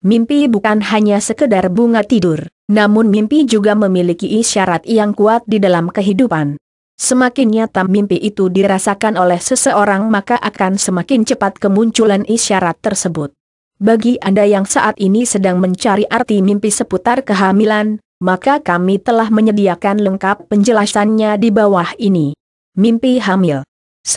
Mimpi bukan hanya sekedar bunga tidur, namun mimpi juga memiliki isyarat yang kuat di dalam kehidupan. Semakin nyata mimpi itu dirasakan oleh seseorang maka akan semakin cepat kemunculan isyarat tersebut. Bagi Anda yang saat ini sedang mencari arti mimpi seputar kehamilan, maka kami telah menyediakan lengkap penjelasannya di bawah ini. Mimpi hamil 1.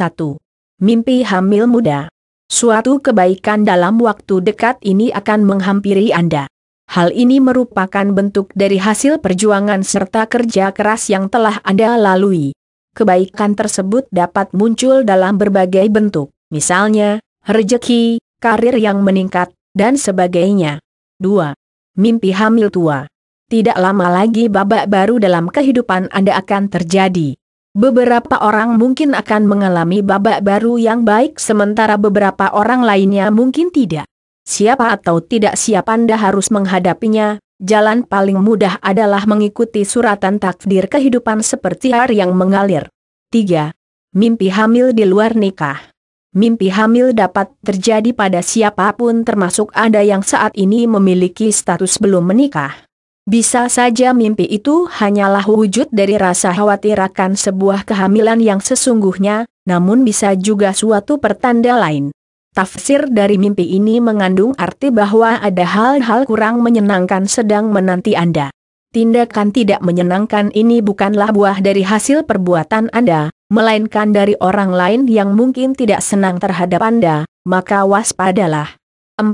Mimpi hamil muda Suatu kebaikan dalam waktu dekat ini akan menghampiri Anda. Hal ini merupakan bentuk dari hasil perjuangan serta kerja keras yang telah Anda lalui. Kebaikan tersebut dapat muncul dalam berbagai bentuk, misalnya, rejeki, karir yang meningkat, dan sebagainya. 2. Mimpi hamil tua. Tidak lama lagi babak baru dalam kehidupan Anda akan terjadi. Beberapa orang mungkin akan mengalami babak baru yang baik sementara beberapa orang lainnya mungkin tidak. Siapa atau tidak siap Anda harus menghadapinya, jalan paling mudah adalah mengikuti suratan takdir kehidupan seperti air yang mengalir. 3. Mimpi hamil di luar nikah Mimpi hamil dapat terjadi pada siapapun termasuk Anda yang saat ini memiliki status belum menikah. Bisa saja mimpi itu hanyalah wujud dari rasa khawatir akan sebuah kehamilan yang sesungguhnya, namun bisa juga suatu pertanda lain. Tafsir dari mimpi ini mengandung arti bahwa ada hal-hal kurang menyenangkan sedang menanti Anda. Tindakan tidak menyenangkan ini bukanlah buah dari hasil perbuatan Anda, melainkan dari orang lain yang mungkin tidak senang terhadap Anda, maka waspadalah. 4.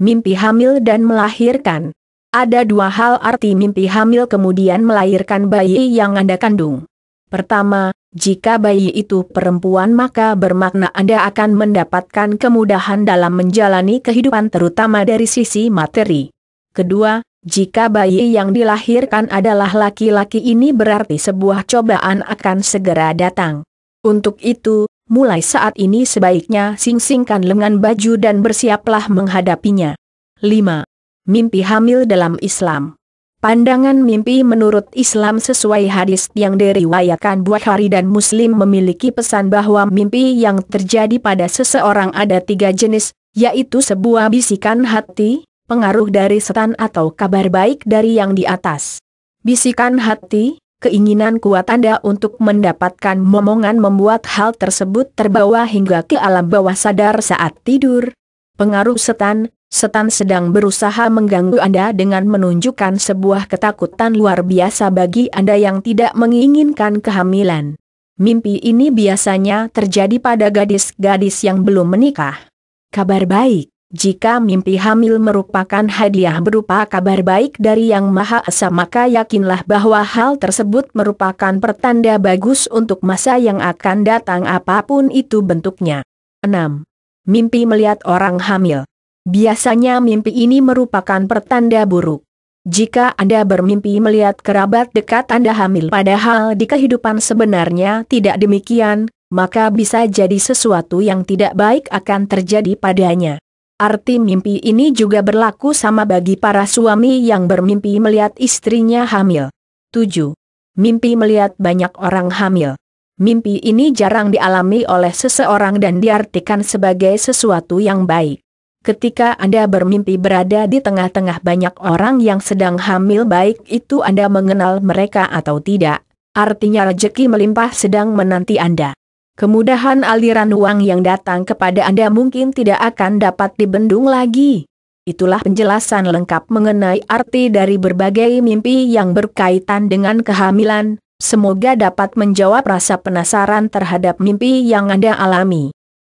Mimpi hamil dan melahirkan ada dua hal arti mimpi hamil kemudian melahirkan bayi yang Anda kandung. Pertama, jika bayi itu perempuan maka bermakna Anda akan mendapatkan kemudahan dalam menjalani kehidupan terutama dari sisi materi. Kedua, jika bayi yang dilahirkan adalah laki-laki ini berarti sebuah cobaan akan segera datang. Untuk itu, mulai saat ini sebaiknya sing-singkan lengan baju dan bersiaplah menghadapinya. 5 mimpi hamil dalam Islam. Pandangan mimpi menurut Islam sesuai hadis yang diriwayatkan hari dan Muslim memiliki pesan bahwa mimpi yang terjadi pada seseorang ada tiga jenis, yaitu sebuah bisikan hati, pengaruh dari setan atau kabar baik dari yang di atas. Bisikan hati, keinginan kuat Anda untuk mendapatkan momongan membuat hal tersebut terbawa hingga ke alam bawah sadar saat tidur. Pengaruh setan, Setan sedang berusaha mengganggu Anda dengan menunjukkan sebuah ketakutan luar biasa bagi Anda yang tidak menginginkan kehamilan. Mimpi ini biasanya terjadi pada gadis-gadis yang belum menikah. Kabar baik, jika mimpi hamil merupakan hadiah berupa kabar baik dari Yang Maha Esa maka yakinlah bahwa hal tersebut merupakan pertanda bagus untuk masa yang akan datang apapun itu bentuknya. 6. Mimpi melihat orang hamil Biasanya mimpi ini merupakan pertanda buruk. Jika Anda bermimpi melihat kerabat dekat Anda hamil padahal di kehidupan sebenarnya tidak demikian, maka bisa jadi sesuatu yang tidak baik akan terjadi padanya. Arti mimpi ini juga berlaku sama bagi para suami yang bermimpi melihat istrinya hamil. 7. Mimpi melihat banyak orang hamil. Mimpi ini jarang dialami oleh seseorang dan diartikan sebagai sesuatu yang baik. Ketika Anda bermimpi berada di tengah-tengah banyak orang yang sedang hamil baik itu Anda mengenal mereka atau tidak, artinya rejeki melimpah sedang menanti Anda. Kemudahan aliran uang yang datang kepada Anda mungkin tidak akan dapat dibendung lagi. Itulah penjelasan lengkap mengenai arti dari berbagai mimpi yang berkaitan dengan kehamilan, semoga dapat menjawab rasa penasaran terhadap mimpi yang Anda alami.